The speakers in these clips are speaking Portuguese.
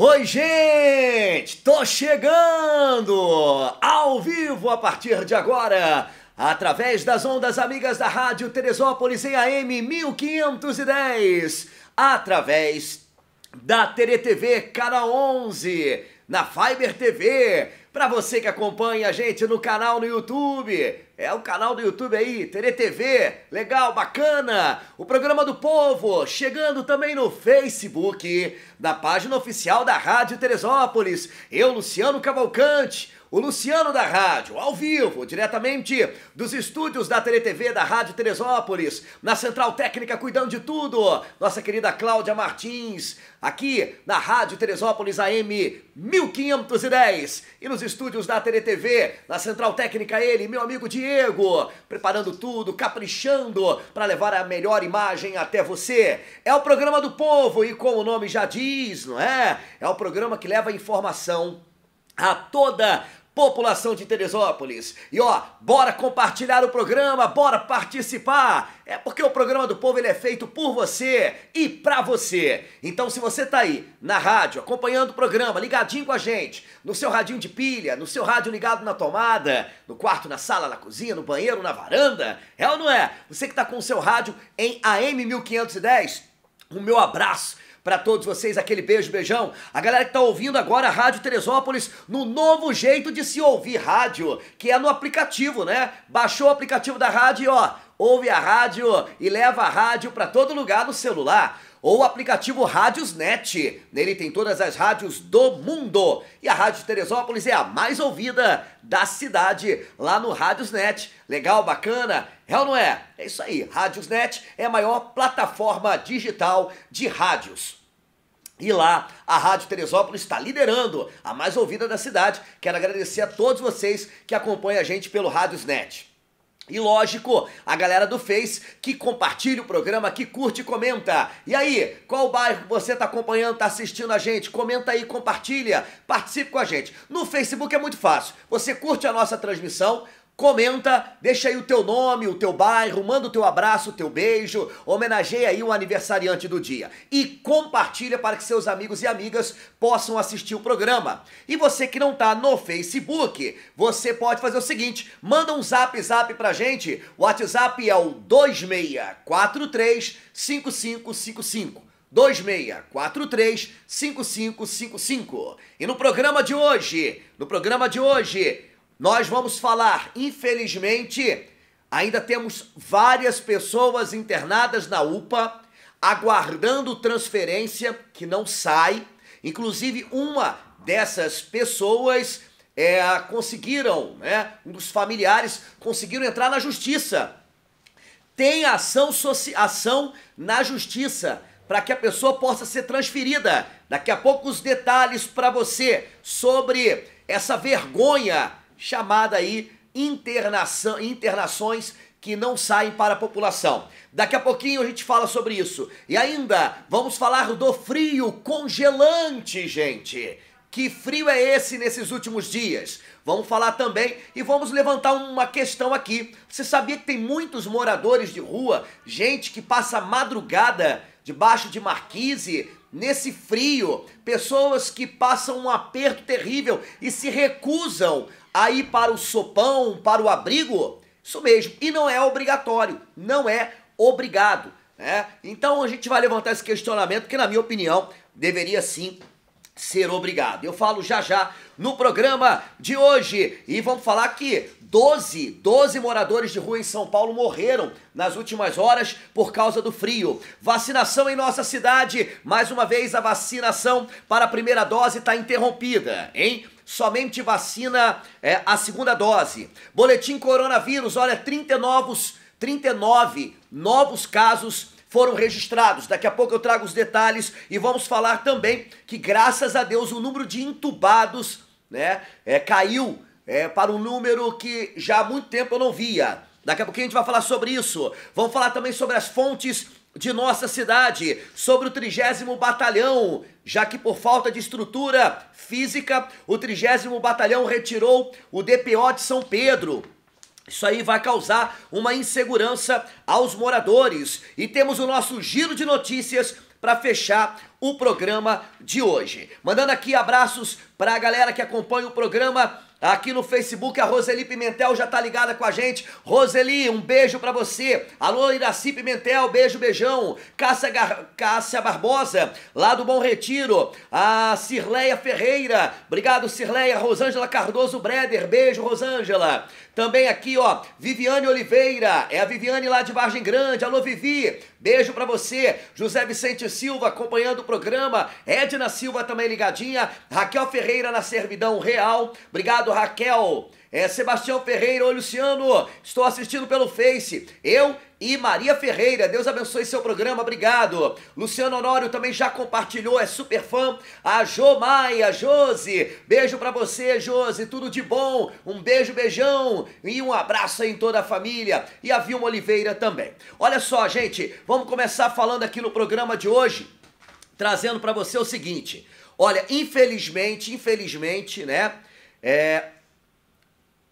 Oi, gente! Tô chegando ao vivo a partir de agora, através das ondas amigas da Rádio Teresópolis em AM 1510, através da TereTV Canal 11, na Fiber TV, para você que acompanha a gente no canal no YouTube, é o canal do YouTube aí, TV, legal, bacana. O programa do povo, chegando também no Facebook, na página oficial da Rádio Teresópolis. Eu, Luciano Cavalcante o Luciano da Rádio, ao vivo, diretamente dos estúdios da TV da Rádio Teresópolis, na Central Técnica cuidando de tudo, nossa querida Cláudia Martins, aqui na Rádio Teresópolis AM 1510 e nos estúdios da TV na Central Técnica ele, meu amigo Diego, preparando tudo, caprichando para levar a melhor imagem até você. É o programa do povo e como o nome já diz, não é? É o programa que leva informação a toda população de Teresópolis. E ó, bora compartilhar o programa, bora participar. É porque o programa do povo ele é feito por você e para você. Então se você tá aí na rádio acompanhando o programa, ligadinho com a gente, no seu radinho de pilha, no seu rádio ligado na tomada, no quarto, na sala, na cozinha, no banheiro, na varanda, é ou não é? Você que tá com o seu rádio em AM 1510, o meu abraço para todos vocês, aquele beijo, beijão. A galera que tá ouvindo agora a Rádio Teresópolis no novo jeito de se ouvir rádio, que é no aplicativo, né? Baixou o aplicativo da rádio e ó, ouve a rádio e leva a rádio para todo lugar no celular ou o aplicativo Rádios Net. Nele tem todas as rádios do mundo. E a Rádio Teresópolis é a mais ouvida da cidade lá no Rádios Net. Legal, bacana? É ou não é? É isso aí. Rádios Net é a maior plataforma digital de rádios. E lá, a Rádio Teresópolis está liderando, a mais ouvida da cidade. Quero agradecer a todos vocês que acompanham a gente pelo Rádiosnet. E lógico, a galera do Face que compartilha o programa, que curte e comenta. E aí, qual bairro você está acompanhando, está assistindo a gente? Comenta aí, compartilha, participe com a gente. No Facebook é muito fácil. Você curte a nossa transmissão, comenta, deixa aí o teu nome, o teu bairro, manda o teu abraço, o teu beijo, homenageia aí o aniversariante do dia e compartilha para que seus amigos e amigas possam assistir o programa. E você que não tá no Facebook, você pode fazer o seguinte, manda um zap zap pra gente. O WhatsApp é o 2643 5555. 2643 5555. E no programa de hoje, no programa de hoje, nós vamos falar, infelizmente, ainda temos várias pessoas internadas na UPA aguardando transferência que não sai. Inclusive, uma dessas pessoas é, conseguiram, né, um dos familiares conseguiram entrar na justiça. Tem ação, ação na justiça para que a pessoa possa ser transferida. Daqui a pouco os detalhes para você sobre essa vergonha chamada aí internação, internações que não saem para a população. Daqui a pouquinho a gente fala sobre isso. E ainda vamos falar do frio congelante, gente. Que frio é esse nesses últimos dias? Vamos falar também e vamos levantar uma questão aqui. Você sabia que tem muitos moradores de rua, gente que passa madrugada debaixo de marquise, nesse frio, pessoas que passam um aperto terrível e se recusam aí para o sopão, para o abrigo? Isso mesmo, e não é obrigatório, não é obrigado. Né? Então a gente vai levantar esse questionamento, que na minha opinião deveria sim ser obrigado. Eu falo já já no programa de hoje e vamos falar que 12, 12 moradores de rua em São Paulo morreram nas últimas horas por causa do frio. Vacinação em nossa cidade, mais uma vez a vacinação para a primeira dose está interrompida, hein? somente vacina é, a segunda dose. Boletim coronavírus, olha, 30 novos, 39 novos casos foram registrados. Daqui a pouco eu trago os detalhes e vamos falar também que, graças a Deus, o número de entubados né, é, caiu é, para um número que já há muito tempo eu não via. Daqui a pouquinho a gente vai falar sobre isso. Vamos falar também sobre as fontes de nossa cidade, sobre o 30 Batalhão, já que por falta de estrutura física, o 30 Batalhão retirou o DPO de São Pedro. Isso aí vai causar uma insegurança aos moradores. E temos o nosso giro de notícias para fechar o programa de hoje. Mandando aqui abraços para a galera que acompanha o programa Aqui no Facebook, a Roseli Pimentel já tá ligada com a gente. Roseli, um beijo para você. Alô, Iraci Pimentel, beijo, beijão. Cássia, Gar... Cássia Barbosa, lá do Bom Retiro. A Cirleia Ferreira, obrigado, Cirleia. Rosângela Cardoso Breder, beijo, Rosângela. Também aqui, ó, Viviane Oliveira, é a Viviane lá de Vargem Grande. Alô, Vivi, beijo para você. José Vicente Silva acompanhando o programa. Edna Silva também ligadinha. Raquel Ferreira na servidão real. Obrigado, Raquel. É Sebastião Ferreira, ô Luciano, estou assistindo pelo Face. Eu e Maria Ferreira. Deus abençoe seu programa, obrigado. Luciano Honório também já compartilhou, é super fã. A Jo Maia, Josi, beijo para você, Josi, tudo de bom. Um beijo, beijão e um abraço aí em toda a família. E a Vilma Oliveira também. Olha só, gente, vamos começar falando aqui no programa de hoje, trazendo para você o seguinte. Olha, infelizmente, infelizmente, né? É,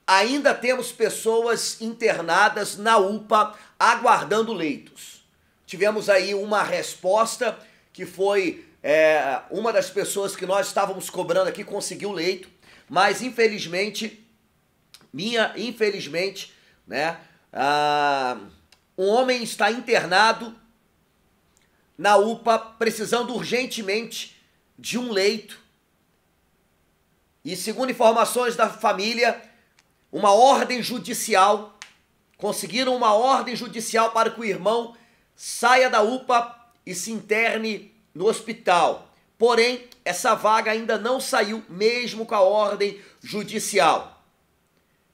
ainda temos pessoas internadas na UPA aguardando leitos. Tivemos aí uma resposta que foi é, uma das pessoas que nós estávamos cobrando aqui conseguiu leito, mas infelizmente, minha infelizmente, né? Ah, um homem está internado na UPA precisando urgentemente de um leito. E segundo informações da família, uma ordem judicial, conseguiram uma ordem judicial para que o irmão saia da UPA e se interne no hospital. Porém, essa vaga ainda não saiu, mesmo com a ordem judicial.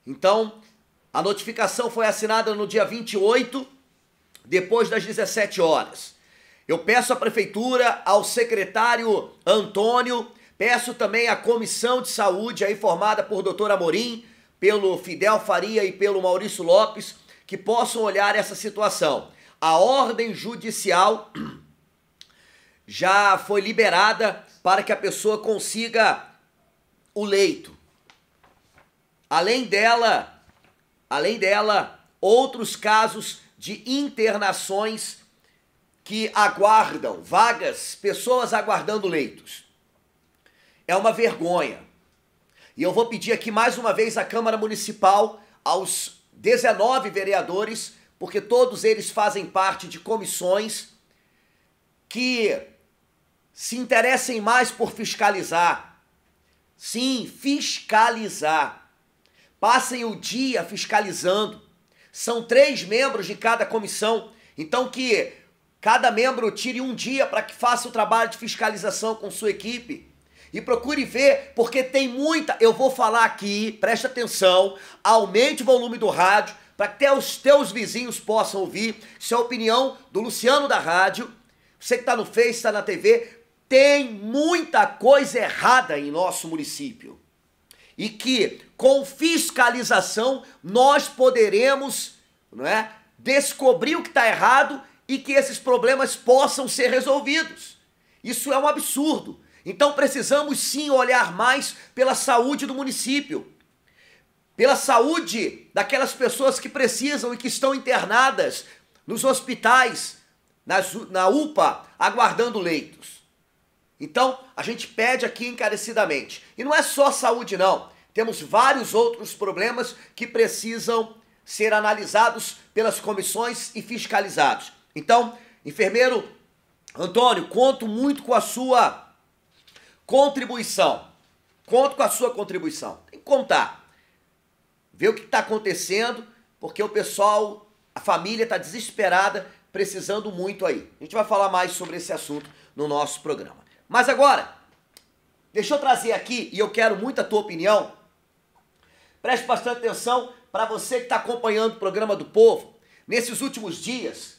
Então, a notificação foi assinada no dia 28, depois das 17 horas. Eu peço à prefeitura, ao secretário Antônio, peço também à comissão de saúde aí formada por doutor Amorim, pelo Fidel Faria e pelo Maurício Lopes, que possam olhar essa situação. A ordem judicial já foi liberada para que a pessoa consiga o leito. Além dela, além dela, outros casos de internações que aguardam vagas, pessoas aguardando leitos. É uma vergonha. E eu vou pedir aqui mais uma vez à Câmara Municipal, aos 19 vereadores, porque todos eles fazem parte de comissões que se interessem mais por fiscalizar. Sim, fiscalizar. Passem o dia fiscalizando. São três membros de cada comissão, então que cada membro tire um dia para que faça o trabalho de fiscalização com sua equipe e procure ver, porque tem muita. Eu vou falar aqui, preste atenção, aumente o volume do rádio para que até os teus vizinhos possam ouvir. Isso é a opinião do Luciano da rádio. Você que está no Face, está na TV, tem muita coisa errada em nosso município. E que com fiscalização nós poderemos não é, descobrir o que está errado e que esses problemas possam ser resolvidos. Isso é um absurdo. Então precisamos sim olhar mais pela saúde do município, pela saúde daquelas pessoas que precisam e que estão internadas nos hospitais, nas, na UPA, aguardando leitos. Então, a gente pede aqui encarecidamente. E não é só saúde, não. Temos vários outros problemas que precisam ser analisados pelas comissões e fiscalizados. Então, enfermeiro Antônio, conto muito com a sua Contribuição. Conto com a sua contribuição. Tem que contar. Ver o que está acontecendo, porque o pessoal, a família está desesperada, precisando muito aí. A gente vai falar mais sobre esse assunto no nosso programa. Mas agora, deixa eu trazer aqui, e eu quero muito a tua opinião. Preste bastante atenção para você que está acompanhando o programa do povo. Nesses últimos dias,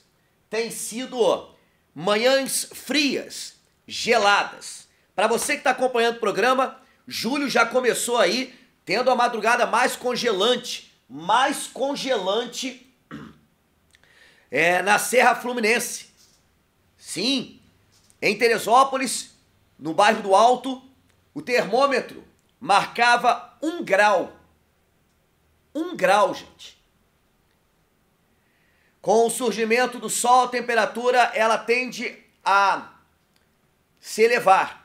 tem sido manhãs frias, geladas. Para você que está acompanhando o programa, julho já começou aí tendo a madrugada mais congelante, mais congelante é, na Serra Fluminense. Sim, em Teresópolis, no bairro do Alto, o termômetro marcava um grau. Um grau, gente. Com o surgimento do sol, a temperatura ela tende a se elevar.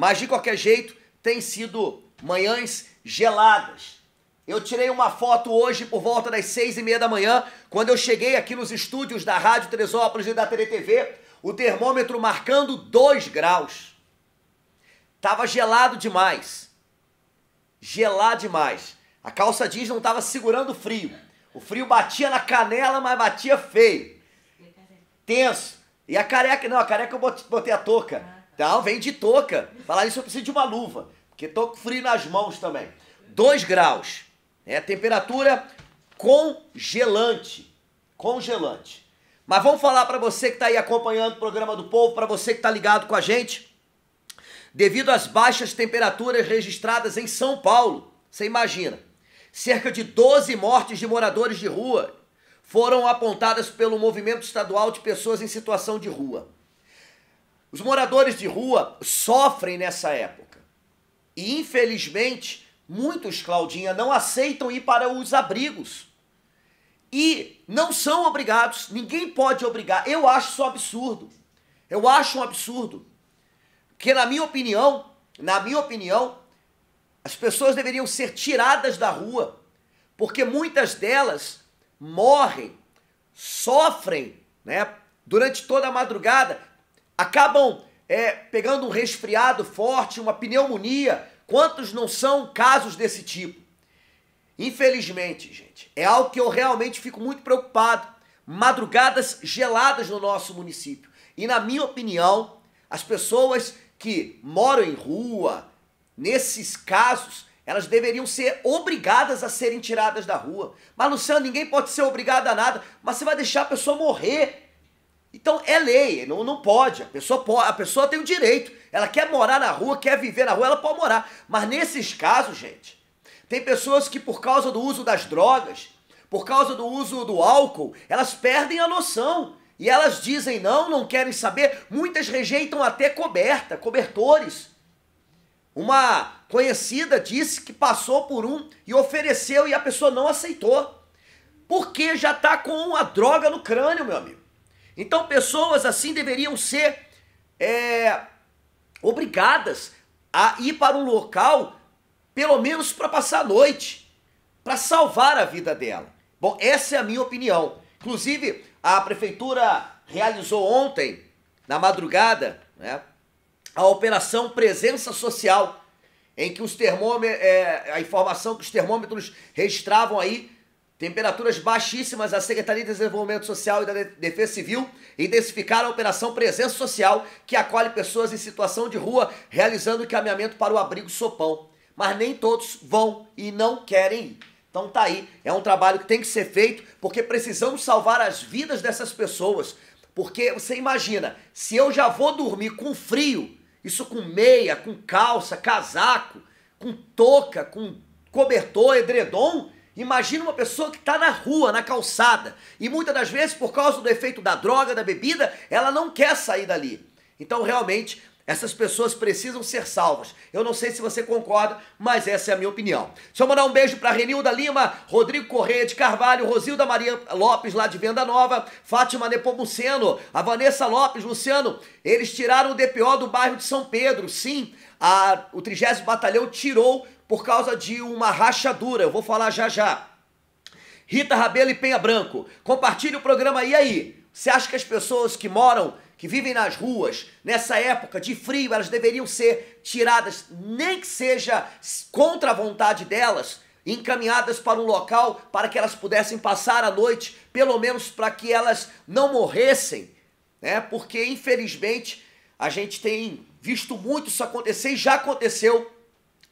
Mas de qualquer jeito, tem sido manhãs geladas. Eu tirei uma foto hoje por volta das seis e meia da manhã, quando eu cheguei aqui nos estúdios da Rádio Teresópolis e da TV, o termômetro marcando 2 graus. Tava gelado demais. Gelado demais. A calça jeans não tava segurando o frio. O frio batia na canela, mas batia feio. Tenso. E a careca, não, a careca eu botei a touca. Então, vem de touca. Falar isso, eu preciso de uma luva, porque tô com frio nas mãos também. 2 graus. É temperatura congelante. Congelante. Mas vamos falar para você que está aí acompanhando o programa do povo, para você que está ligado com a gente. Devido às baixas temperaturas registradas em São Paulo, você imagina, cerca de 12 mortes de moradores de rua foram apontadas pelo movimento estadual de pessoas em situação de rua. Os moradores de rua sofrem nessa época. E infelizmente, muitos, Claudinha, não aceitam ir para os abrigos. E não são obrigados, ninguém pode obrigar. Eu acho isso um absurdo. Eu acho um absurdo. Porque na minha opinião, na minha opinião, as pessoas deveriam ser tiradas da rua, porque muitas delas morrem, sofrem, né, durante toda a madrugada acabam é, pegando um resfriado forte, uma pneumonia. Quantos não são casos desse tipo? Infelizmente, gente, é algo que eu realmente fico muito preocupado. Madrugadas geladas no nosso município. E na minha opinião, as pessoas que moram em rua, nesses casos, elas deveriam ser obrigadas a serem tiradas da rua. Mas, Luciano, ninguém pode ser obrigado a nada. Mas você vai deixar a pessoa morrer então é lei, não, não pode. A pessoa, pode, a pessoa tem o direito. Ela quer morar na rua, quer viver na rua, ela pode morar. Mas nesses casos, gente, tem pessoas que por causa do uso das drogas, por causa do uso do álcool, elas perdem a noção. E elas dizem não, não querem saber. Muitas rejeitam até coberta, cobertores. Uma conhecida disse que passou por um e ofereceu e a pessoa não aceitou. Porque já está com a droga no crânio, meu amigo. Então, pessoas assim deveriam ser é, obrigadas a ir para um local, pelo menos para passar a noite, para salvar a vida dela. Bom, essa é a minha opinião. Inclusive, a prefeitura realizou ontem, na madrugada, né, a operação Presença Social, em que os termômetros, é, a informação que os termômetros registravam aí Temperaturas baixíssimas, a Secretaria de Desenvolvimento Social e da Defesa Civil intensificaram a Operação Presença Social, que acolhe pessoas em situação de rua, realizando o caminhamento para o abrigo Sopão. Mas nem todos vão e não querem ir. Então tá aí, é um trabalho que tem que ser feito, porque precisamos salvar as vidas dessas pessoas. Porque você imagina, se eu já vou dormir com frio, isso com meia, com calça, casaco, com touca, com cobertor, edredom, Imagina uma pessoa que está na rua, na calçada, e muitas das vezes, por causa do efeito da droga, da bebida, ela não quer sair dali. Então, realmente, essas pessoas precisam ser salvas. Eu não sei se você concorda, mas essa é a minha opinião. Deixa eu mandar um beijo para Renilda Lima, Rodrigo Correia de Carvalho, Rosilda Maria Lopes, lá de Venda Nova, Fátima Nepomuceno, a Vanessa Lopes, Luciano. Eles tiraram o DPO do bairro de São Pedro. Sim, a, o 30 Batalhão tirou por causa de uma rachadura. Eu vou falar já já. Rita Rabelo e Penha Branco, compartilhe o programa aí aí. Você acha que as pessoas que moram, que vivem nas ruas, nessa época de frio, elas deveriam ser tiradas, nem que seja contra a vontade delas, encaminhadas para um local para que elas pudessem passar a noite, pelo menos para que elas não morressem, né? Porque infelizmente a gente tem visto muito isso acontecer e já aconteceu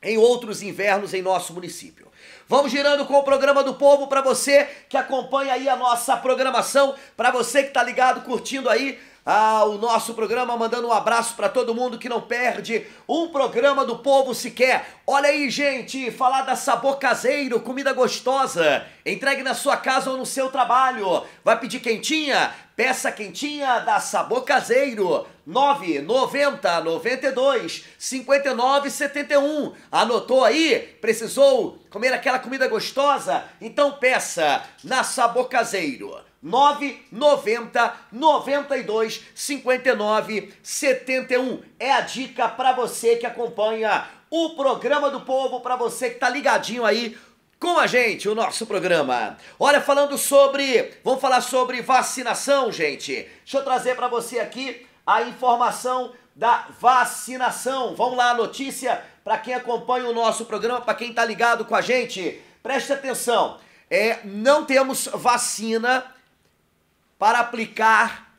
em outros invernos em nosso município. Vamos girando com o programa do povo para você que acompanha aí a nossa programação, para você que está ligado, curtindo aí ao ah, nosso programa, mandando um abraço para todo mundo que não perde um programa do povo sequer. Olha aí, gente, falar da Sabor Caseiro, comida gostosa, entregue na sua casa ou no seu trabalho. Vai pedir quentinha? Peça quentinha da Sabor Caseiro. 990 92 59 71. Anotou aí? Precisou comer aquela comida gostosa? Então peça na Sabor Caseiro. 990 92 59 71. É a dica para você que acompanha o programa do povo, para você que tá ligadinho aí com a gente, o nosso programa. Olha, falando sobre, vamos falar sobre vacinação, gente. Deixa eu trazer para você aqui a informação da vacinação. Vamos lá, a notícia para quem acompanha o nosso programa, para quem tá ligado com a gente. Preste atenção. É, não temos vacina para aplicar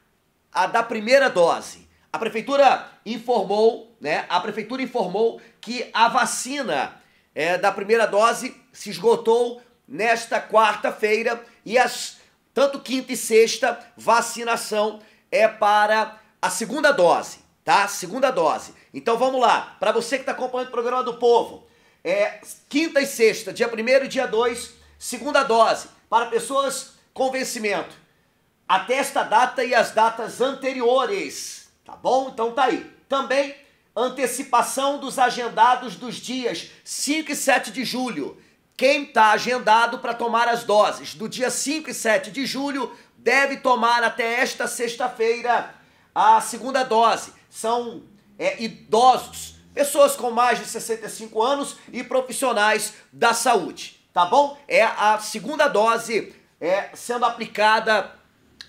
a da primeira dose. A prefeitura informou, né? A prefeitura informou que a vacina é, da primeira dose se esgotou nesta quarta-feira e as tanto quinta e sexta vacinação é para a segunda dose, tá? Segunda dose. Então vamos lá, para você que está acompanhando o programa do Povo, é quinta e sexta, dia primeiro e dia 2, segunda dose para pessoas com vencimento até esta data e as datas anteriores, tá bom? Então tá aí. Também antecipação dos agendados dos dias 5 e 7 de julho. Quem está agendado para tomar as doses do dia 5 e 7 de julho deve tomar até esta sexta-feira a segunda dose. São é, idosos, pessoas com mais de 65 anos e profissionais da saúde, tá bom? É a segunda dose é, sendo aplicada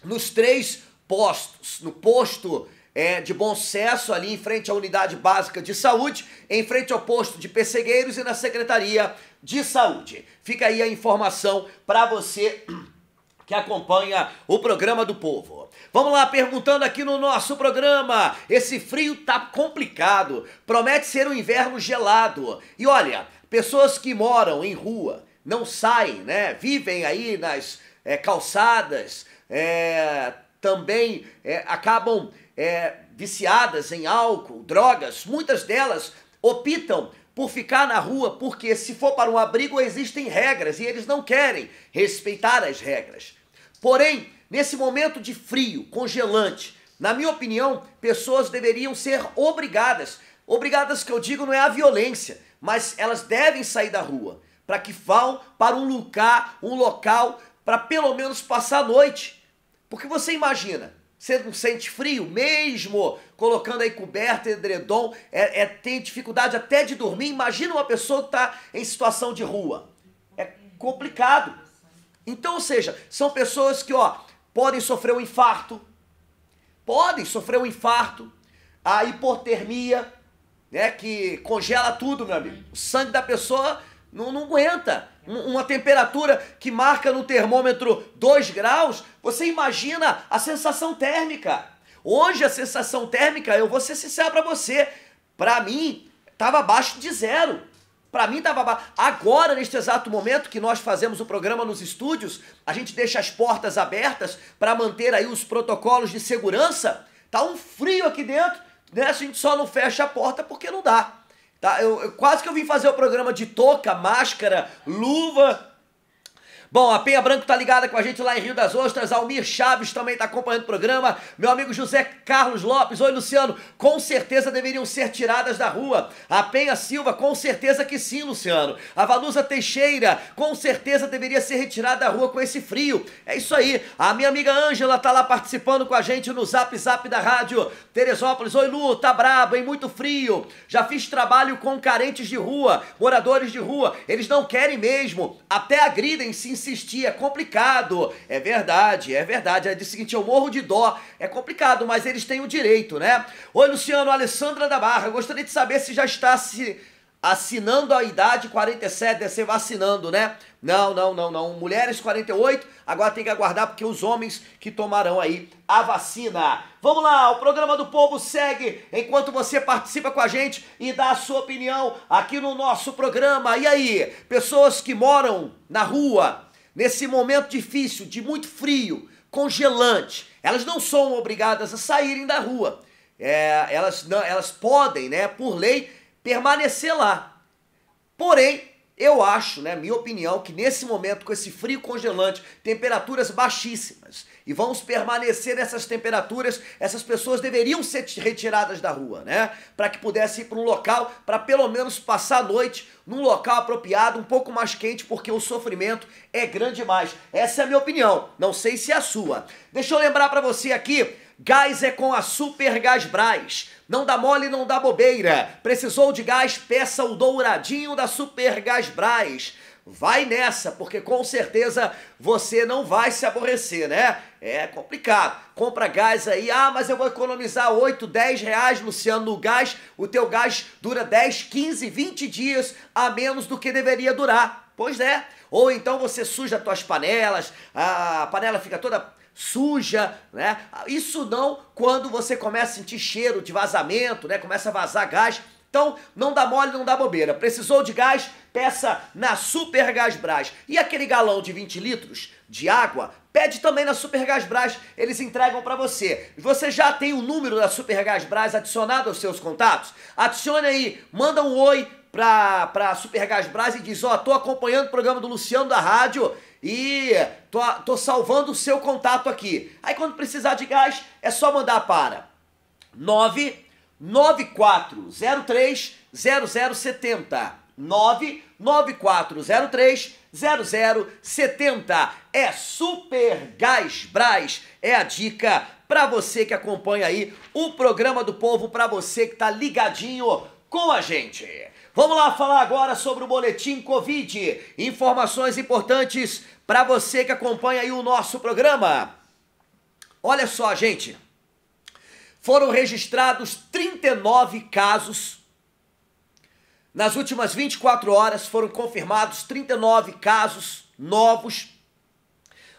nos três postos, no posto é, de bom sucesso ali em frente à unidade básica de saúde, em frente ao posto de persegueiros e na Secretaria de Saúde. Fica aí a informação para você que acompanha o programa do povo. Vamos lá, perguntando aqui no nosso programa. Esse frio tá complicado, promete ser um inverno gelado. E olha, pessoas que moram em rua, não saem, né? Vivem aí nas é, calçadas, é, também é, acabam é, viciadas em álcool, drogas, muitas delas optam por ficar na rua, porque se for para um abrigo existem regras e eles não querem respeitar as regras. Porém, nesse momento de frio, congelante, na minha opinião, pessoas deveriam ser obrigadas. Obrigadas que eu digo não é a violência, mas elas devem sair da rua para que vão para um lugar, um local para pelo menos passar a noite porque você imagina, você não sente frio mesmo colocando aí coberta, edredom, é, é tem dificuldade até de dormir. Imagina uma pessoa que está em situação de rua. É complicado. Então, ou seja, são pessoas que ó, podem sofrer um infarto, podem sofrer um infarto, a hipotermia, né, que congela tudo, meu amigo. O sangue da pessoa não, não aguenta uma temperatura que marca no termômetro 2 graus, você imagina a sensação térmica. Hoje a sensação térmica, eu vou ser sincero para você, para mim estava abaixo de zero. Para mim estava abaixo. Agora, neste exato momento que nós fazemos o programa nos estúdios, a gente deixa as portas abertas para manter aí os protocolos de segurança. Tá um frio aqui dentro, né? A gente só não fecha a porta porque não dá. Tá? Eu, eu, quase que eu vim fazer o programa de touca, máscara, luva Bom, a Penha Branco tá ligada com a gente lá em Rio das Ostras, Almir Chaves também tá acompanhando o programa, meu amigo José Carlos Lopes, oi Luciano, com certeza deveriam ser tiradas da rua, a Penha Silva, com certeza que sim, Luciano, a Valusa Teixeira, com certeza deveria ser retirada da rua com esse frio, é isso aí, a minha amiga Ângela tá lá participando com a gente no Zap Zap da rádio, Teresópolis, oi Lu, tá brabo, hein, muito frio, já fiz trabalho com carentes de rua, moradores de rua, eles não querem mesmo, até agridem, sim insistir, é complicado. É verdade, é verdade. É de o seguinte: eu morro de dó, é complicado, mas eles têm o direito, né? Oi, Luciano, Alessandra da Barra, gostaria de saber se já está se assinando a idade 47 é ser vacinando, né? Não, não, não, não. Mulheres 48, agora tem que aguardar porque os homens que tomarão aí a vacina. Vamos lá, o programa do povo segue enquanto você participa com a gente e dá a sua opinião aqui no nosso programa. E aí, pessoas que moram na rua, nesse momento difícil, de muito frio, congelante, elas não são obrigadas a saírem da rua. É, elas, não, elas podem, né, por lei, permanecer lá. Porém, eu acho, né, minha opinião, que nesse momento, com esse frio congelante, temperaturas baixíssimas, e vamos permanecer nessas temperaturas, essas pessoas deveriam ser retiradas da rua, né? Para que pudesse ir para um local, para pelo menos passar a noite num local apropriado, um pouco mais quente, porque o sofrimento é grande demais. Essa é a minha opinião, não sei se é a sua. Deixa eu lembrar para você aqui Gás é com a Super Gás Brás. Não dá mole, não dá bobeira. Precisou de gás? Peça o douradinho da Super Gás Brás. Vai nessa, porque com certeza você não vai se aborrecer, né? É complicado. Compra gás aí, ah, mas eu vou economizar 8, 10 reais, Luciano, no gás. O teu gás dura 10, 15, 20 dias a menos do que deveria durar. Pois é. Ou então você suja as tuas panelas, a panela fica toda suja, né? Isso não quando você começa a sentir cheiro de vazamento, né? Começa a vazar gás. Então, não dá mole, não dá bobeira. Precisou de gás? Peça na Super Brás. E aquele galão de 20 litros de água? Pede também na Super Brás. eles entregam para você. Você já tem o número da Super Brás adicionado aos seus contatos? Adicione aí, manda um oi pra, pra Super Brás e diz: Ó, oh, tô acompanhando o programa do Luciano da rádio e tô, tô salvando o seu contato aqui. Aí quando precisar de gás, é só mandar para 9 9403 0070. 99403 0070. É Super Gás Brás. É a dica para você que acompanha aí o programa do povo, para você que está ligadinho com a gente. Vamos lá falar agora sobre o boletim Covid. Informações importantes para você que acompanha aí o nosso programa. Olha só, gente foram registrados 39 casos. Nas últimas 24 horas foram confirmados 39 casos novos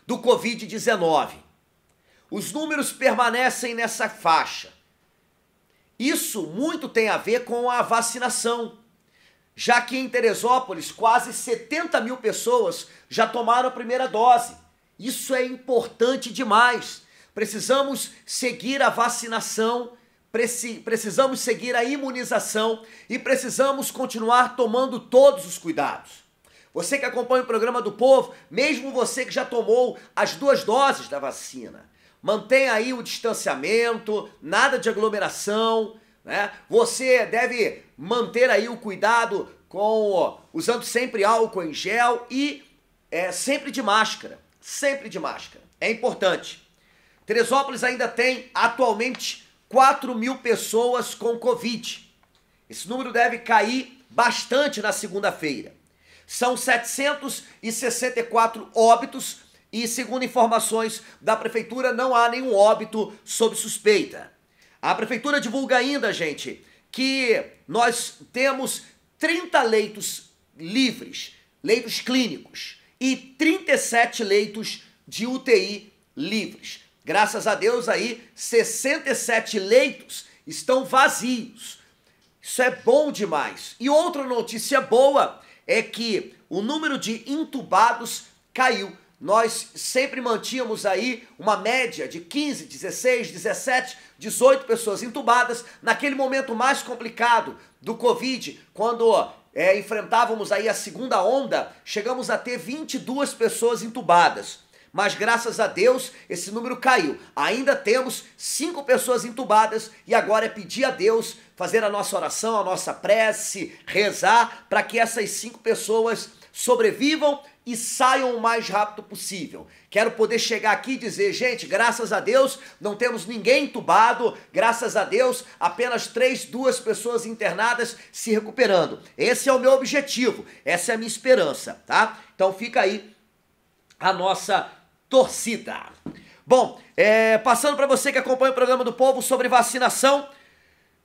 do Covid-19. Os números permanecem nessa faixa. Isso muito tem a ver com a vacinação, já que em Teresópolis quase 70 mil pessoas já tomaram a primeira dose. Isso é importante demais Precisamos seguir a vacinação, precisamos seguir a imunização e precisamos continuar tomando todos os cuidados. Você que acompanha o programa do povo, mesmo você que já tomou as duas doses da vacina, mantenha aí o distanciamento, nada de aglomeração, né? Você deve manter aí o cuidado com usando sempre álcool em gel e é, sempre de máscara, sempre de máscara. É importante. Teresópolis ainda tem atualmente 4 mil pessoas com Covid. Esse número deve cair bastante na segunda-feira. São 764 óbitos e, segundo informações da prefeitura, não há nenhum óbito sob suspeita. A prefeitura divulga ainda, gente, que nós temos 30 leitos livres, leitos clínicos, e 37 leitos de UTI livres. Graças a Deus aí 67 leitos estão vazios. Isso é bom demais. E outra notícia boa é que o número de intubados caiu. Nós sempre mantínhamos aí uma média de 15, 16, 17, 18 pessoas intubadas. Naquele momento mais complicado do Covid, quando é, enfrentávamos aí a segunda onda, chegamos a ter 22 pessoas intubadas mas graças a Deus esse número caiu. Ainda temos cinco pessoas entubadas e agora é pedir a Deus, fazer a nossa oração, a nossa prece, rezar para que essas cinco pessoas sobrevivam e saiam o mais rápido possível. Quero poder chegar aqui e dizer, gente, graças a Deus não temos ninguém entubado, graças a Deus apenas três, duas pessoas internadas se recuperando. Esse é o meu objetivo, essa é a minha esperança, tá? Então fica aí a nossa torcida. Bom, é, passando para você que acompanha o programa do povo sobre vacinação,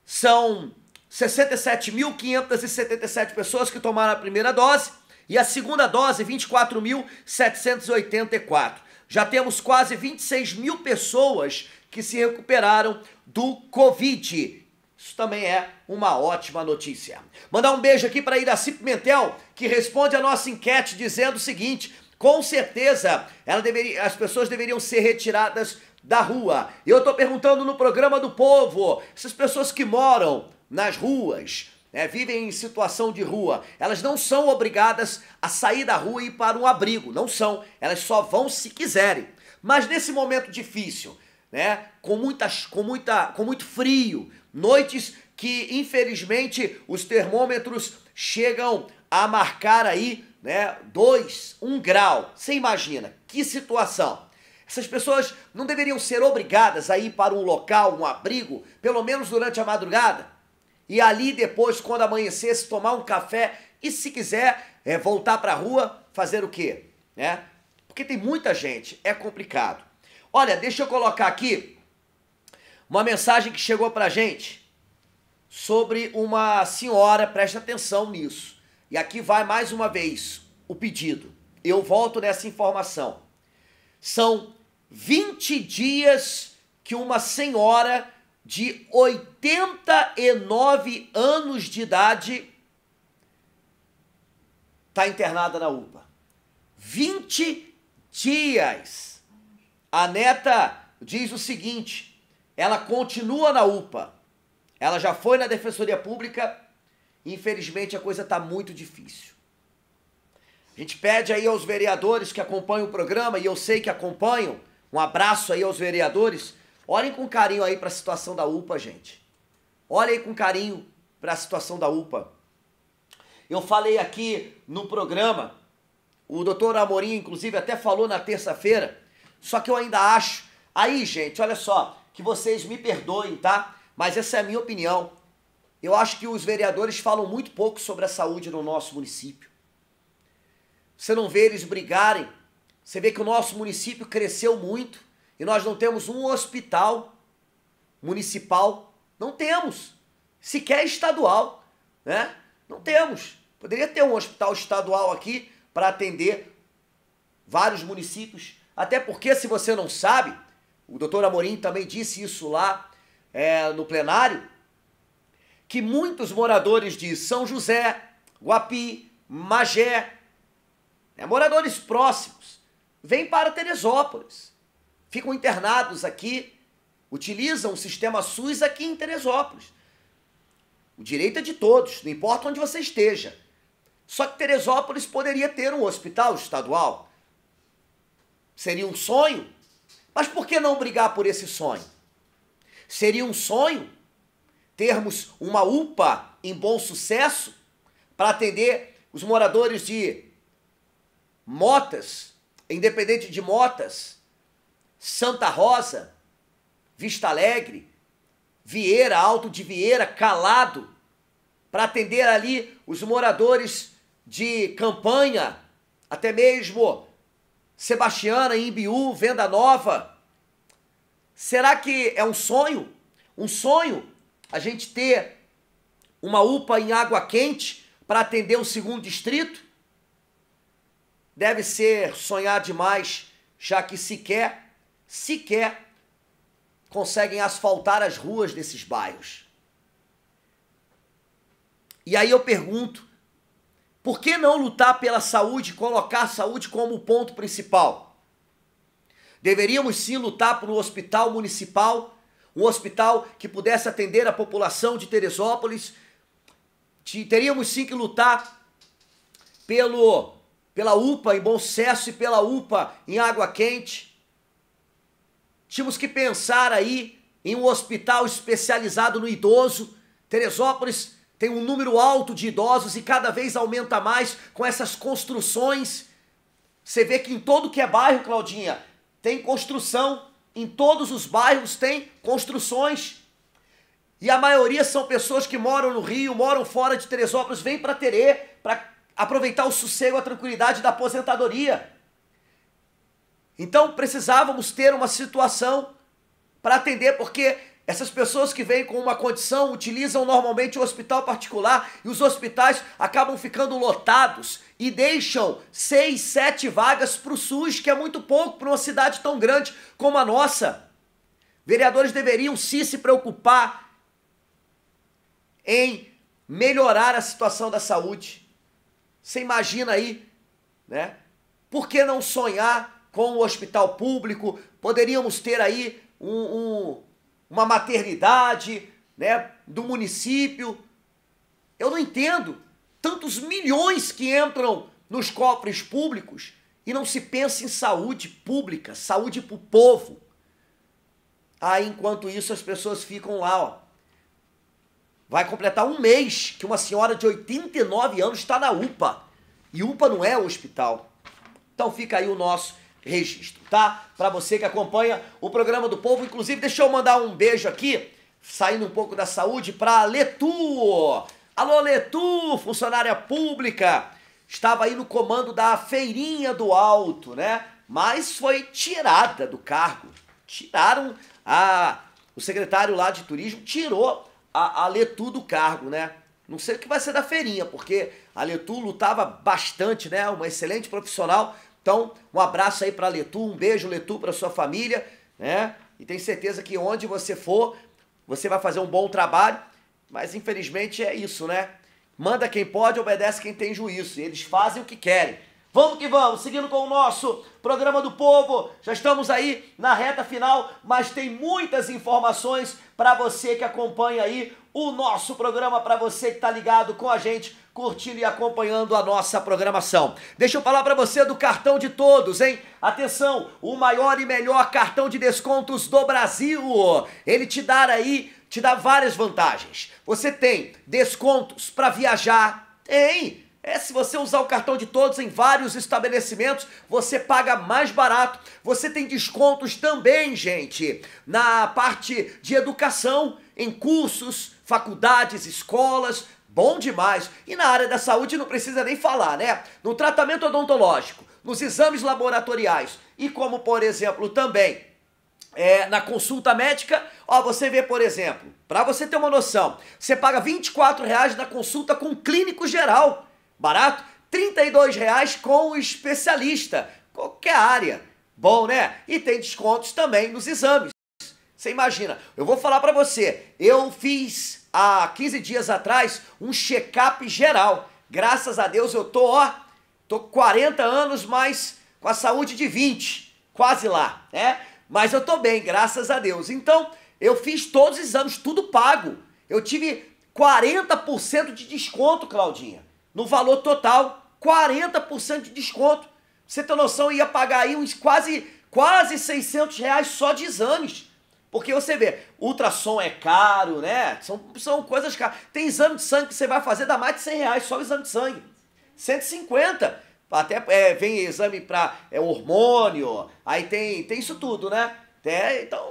são 67.577 pessoas que tomaram a primeira dose e a segunda dose, 24.784. Já temos quase 26 mil pessoas que se recuperaram do Covid. Isso também é uma ótima notícia. Mandar um beijo aqui para Iraci Pimentel, que responde a nossa enquete dizendo o seguinte: com certeza, ela deveria, as pessoas deveriam ser retiradas da rua. Eu estou perguntando no programa do povo, essas pessoas que moram nas ruas, né, vivem em situação de rua, elas não são obrigadas a sair da rua e ir para um abrigo, não são. Elas só vão se quiserem. Mas nesse momento difícil, né, com, muitas, com, muita, com muito frio, noites que infelizmente os termômetros chegam a marcar aí né? Dois, um grau. Você imagina que situação? Essas pessoas não deveriam ser obrigadas a ir para um local, um abrigo, pelo menos durante a madrugada? E ali depois, quando amanhecesse, tomar um café e, se quiser, é, voltar para a rua, fazer o quê? Né? Porque tem muita gente, é complicado. Olha, deixa eu colocar aqui uma mensagem que chegou para gente sobre uma senhora, presta atenção nisso. E aqui vai mais uma vez o pedido. Eu volto nessa informação. São 20 dias que uma senhora de 89 anos de idade está internada na UPA. 20 dias. A neta diz o seguinte: ela continua na UPA. Ela já foi na Defensoria Pública Infelizmente a coisa está muito difícil. A gente pede aí aos vereadores que acompanham o programa, e eu sei que acompanham, um abraço aí aos vereadores. Olhem com carinho aí para a situação da UPA, gente. Olhem com carinho para a situação da UPA. Eu falei aqui no programa, o doutor Amorim, inclusive, até falou na terça-feira, só que eu ainda acho. Aí, gente, olha só, que vocês me perdoem, tá? Mas essa é a minha opinião. Eu acho que os vereadores falam muito pouco sobre a saúde no nosso município. Você não vê eles brigarem. Você vê que o nosso município cresceu muito e nós não temos um hospital municipal. Não temos. Sequer estadual. Né? Não temos. Poderia ter um hospital estadual aqui para atender vários municípios. Até porque, se você não sabe, o doutor Amorim também disse isso lá é, no plenário que muitos moradores de São José, Guapi, Magé, né, moradores próximos, vêm para Teresópolis, ficam internados aqui, utilizam o sistema SUS aqui em Teresópolis. O direito é de todos, não importa onde você esteja. Só que Teresópolis poderia ter um hospital estadual. Seria um sonho? Mas por que não brigar por esse sonho? Seria um sonho termos uma UPA em bom sucesso para atender os moradores de Motas, Independente de Motas, Santa Rosa, Vista Alegre, Vieira, Alto de Vieira, Calado, para atender ali os moradores de Campanha, até mesmo Sebastiana, Imbiú, Venda Nova. Será que é um sonho? Um sonho a gente ter uma UPA em água quente para atender o segundo distrito? Deve ser sonhar demais, já que sequer, sequer conseguem asfaltar as ruas desses bairros. E aí eu pergunto, por que não lutar pela saúde, colocar a saúde como ponto principal? Deveríamos sim lutar por um hospital municipal um hospital que pudesse atender a população de Teresópolis. Teríamos sim que lutar pelo, pela UPA em Bom Sucesso e pela UPA em Água Quente. Tínhamos que pensar aí em um hospital especializado no idoso. Teresópolis tem um número alto de idosos e cada vez aumenta mais com essas construções. Você vê que em todo que é bairro, Claudinha, tem construção. Em todos os bairros tem construções. E a maioria são pessoas que moram no Rio, moram fora de Teresópolis, vêm para Terê para aproveitar o sossego, a tranquilidade da aposentadoria. Então precisávamos ter uma situação para atender, porque essas pessoas que vêm com uma condição utilizam normalmente o hospital particular e os hospitais acabam ficando lotados e deixam seis, sete vagas para o SUS, que é muito pouco para uma cidade tão grande como a nossa. Vereadores deveriam sim se preocupar em melhorar a situação da saúde. Você imagina aí, né? Por que não sonhar com o hospital público? Poderíamos ter aí um, um uma maternidade, né, do município. Eu não entendo tantos milhões que entram nos cofres públicos e não se pensa em saúde pública, saúde para o povo. Aí, enquanto isso, as pessoas ficam lá, ó. Vai completar um mês que uma senhora de 89 anos está na UPA. E UPA não é hospital. Então fica aí o nosso registro, tá? Para você que acompanha o programa do povo. Inclusive, deixa eu mandar um beijo aqui, saindo um pouco da saúde, para Letu. Alô, Letu, funcionária pública. Estava aí no comando da Feirinha do Alto, né? Mas foi tirada do cargo. Tiraram a. O secretário lá de turismo tirou a, a Letu do cargo, né? Não sei o que vai ser da feirinha, porque a Letu lutava bastante, né? Uma excelente profissional então, um abraço aí para Letu, um beijo Letu para sua família, né? E tenho certeza que onde você for, você vai fazer um bom trabalho, mas infelizmente é isso, né? Manda quem pode, obedece quem tem juízo. E eles fazem o que querem. Vamos que vamos, seguindo com o nosso programa do povo. Já estamos aí na reta final, mas tem muitas informações para você que acompanha aí o nosso programa, para você que está ligado com a gente curtindo e acompanhando a nossa programação. Deixa eu falar para você do cartão de todos, hein? Atenção, o maior e melhor cartão de descontos do Brasil. Ele te dá aí, te dá várias vantagens. Você tem descontos para viajar, tem. É, se você usar o cartão de todos em vários estabelecimentos, você paga mais barato. Você tem descontos também, gente, na parte de educação, em cursos, faculdades, escolas, Bom demais. E na área da saúde não precisa nem falar, né? No tratamento odontológico, nos exames laboratoriais e como, por exemplo, também é, na consulta médica, ó, você vê, por exemplo, para você ter uma noção, você paga R$ 24,00 na consulta com clínico geral, barato, R$ 32,00 com o especialista, qualquer área. Bom, né? E tem descontos também nos exames. Você imagina, eu vou falar para você, eu fiz há 15 dias atrás um check-up geral. Graças a Deus eu tô, ó, tô 40 anos, mas com a saúde de 20, quase lá, né? Mas eu tô bem, graças a Deus. Então, eu fiz todos os exames, tudo pago. Eu tive 40% de desconto, Claudinha, no valor total. 40% de desconto. você tem noção, eu ia pagar aí uns quase, quase 600 reais só de exames. Porque você vê, ultrassom é caro, né? São, são coisas caras. Tem exame de sangue que você vai fazer, dá mais de 100 reais só o exame de sangue. 150. Até é, vem exame para é, hormônio, aí tem, tem isso tudo, né? Então, é, então,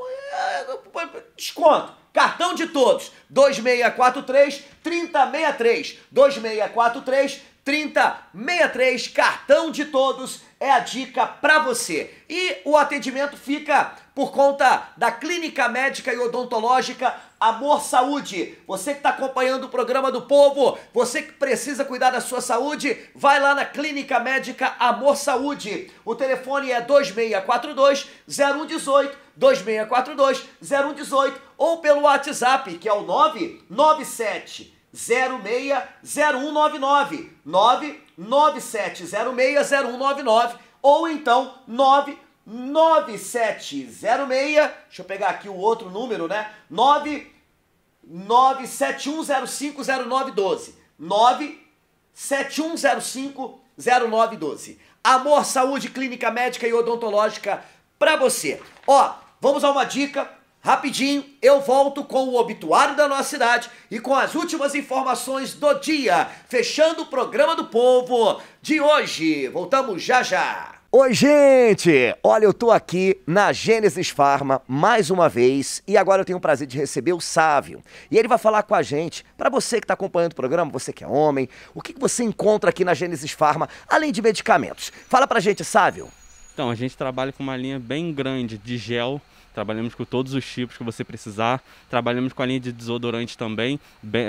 é, desconto. Cartão de todos, 2643 3063. 2643 3063, cartão de todos é a dica para você. E o atendimento fica por conta da clínica médica e odontológica Amor Saúde. Você que está acompanhando o programa do povo, você que precisa cuidar da sua saúde, vai lá na clínica médica Amor Saúde. O telefone é 2642 0118 2642 0118 ou pelo WhatsApp que é o 997 060199 997 060199 ou então 9 9706. Deixa eu pegar aqui o outro número, né? 971050912. 971050912. Amor Saúde Clínica Médica e Odontológica para você. Ó, vamos a uma dica rapidinho, eu volto com o obituário da nossa cidade e com as últimas informações do dia, fechando o programa do povo de hoje. Voltamos já já. Oi, gente! Olha, eu tô aqui na Gênesis Farma mais uma vez e agora eu tenho o prazer de receber o Sávio. E ele vai falar com a gente, para você que está acompanhando o programa, você que é homem, o que, você encontra aqui na Gênesis Farma, além de medicamentos. Fala pra gente, Sávio. Então, a gente trabalha com uma linha bem grande de gel trabalhamos com todos os tipos que você precisar, trabalhamos com a linha de desodorante também,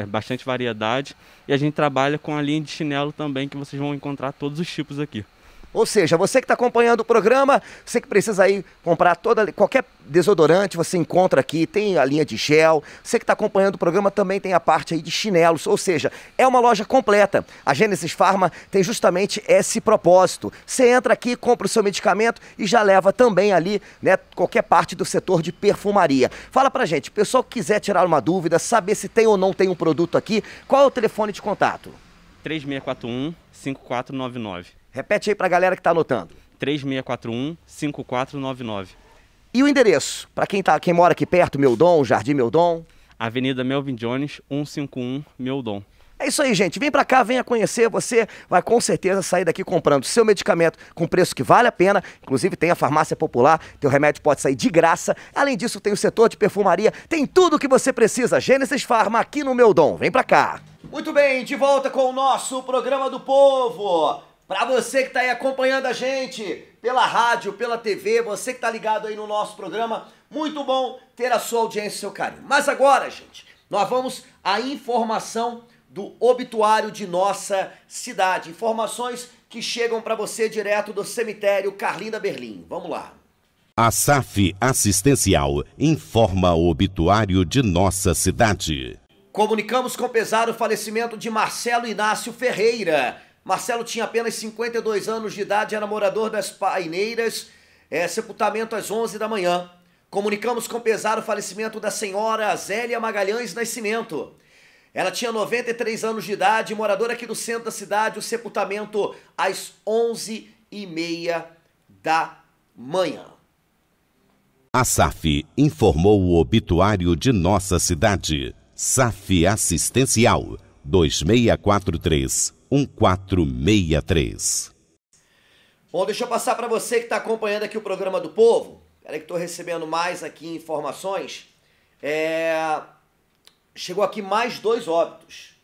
bastante variedade, e a gente trabalha com a linha de chinelo também, que vocês vão encontrar todos os tipos aqui. Ou seja, você que está acompanhando o programa, você que precisa aí comprar toda qualquer desodorante, você encontra aqui, tem a linha de gel. Você que está acompanhando o programa também tem a parte aí de chinelos, ou seja, é uma loja completa. A Gênesis Farma tem justamente esse propósito. Você entra aqui, compra o seu medicamento e já leva também ali, né, qualquer parte do setor de perfumaria. Fala pra gente, pessoal que quiser tirar uma dúvida, saber se tem ou não tem um produto aqui, qual é o telefone de contato? 3641 5499. Repete aí para a galera que está anotando. 3641-5499. E o endereço? Para quem, tá, quem mora aqui perto, Meudon, Jardim Meudon? Avenida Melvin Jones, 151, Meudon. É isso aí, gente. Vem para cá, venha conhecer. Você vai com certeza sair daqui comprando seu medicamento com preço que vale a pena. Inclusive tem a farmácia popular, teu remédio pode sair de graça. Além disso, tem o setor de perfumaria, tem tudo o que você precisa. Gênesis Farma aqui no Meudon, Vem para cá. Muito bem, de volta com o nosso programa do povo. Para você que está aí acompanhando a gente pela rádio, pela TV, você que está ligado aí no nosso programa, muito bom ter a sua audiência e seu carinho. Mas agora, gente, nós vamos à informação do obituário de nossa cidade. Informações que chegam para você direto do cemitério Carlinda Berlim. Vamos lá. A SAF Assistencial informa o obituário de nossa cidade. Comunicamos com pesar o falecimento de Marcelo Inácio Ferreira, Marcelo tinha apenas 52 anos de idade, era morador das Paineiras, é, sepultamento às 11 da manhã. Comunicamos com pesar o falecimento da senhora Zélia Magalhães Nascimento. Ela tinha 93 anos de idade, moradora aqui do centro da cidade, o sepultamento às 11 e meia da manhã. A SAF informou o obituário de nossa cidade. SAF Assistencial 2643 1463. Bom, deixa eu passar para você que está acompanhando aqui o programa do Povo. Cara, que estou recebendo mais aqui informações. É... Chegou aqui mais dois óbitos.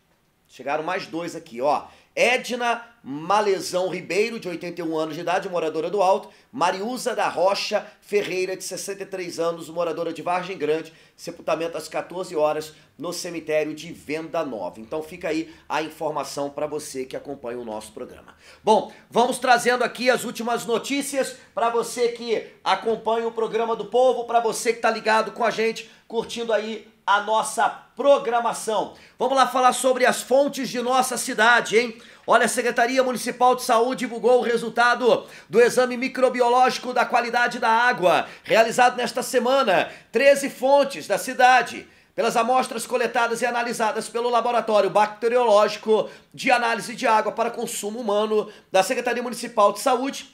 Chegaram mais dois aqui, ó. Edna Malesão Ribeiro, de 81 anos de idade, moradora do Alto, Mariusa da Rocha Ferreira, de 63 anos, moradora de Vargem Grande, sepultamento às 14 horas no cemitério de Venda Nova. Então fica aí a informação para você que acompanha o nosso programa. Bom, vamos trazendo aqui as últimas notícias para você que acompanha o programa do povo, para você que está ligado com a gente, curtindo aí a nossa programação. Vamos lá falar sobre as fontes de nossa cidade, hein? Olha, a Secretaria Municipal de Saúde divulgou o resultado do exame microbiológico da qualidade da água, realizado nesta semana. 13 fontes da cidade pelas amostras coletadas e analisadas pelo Laboratório Bacteriológico de Análise de Água para Consumo Humano da Secretaria Municipal de Saúde,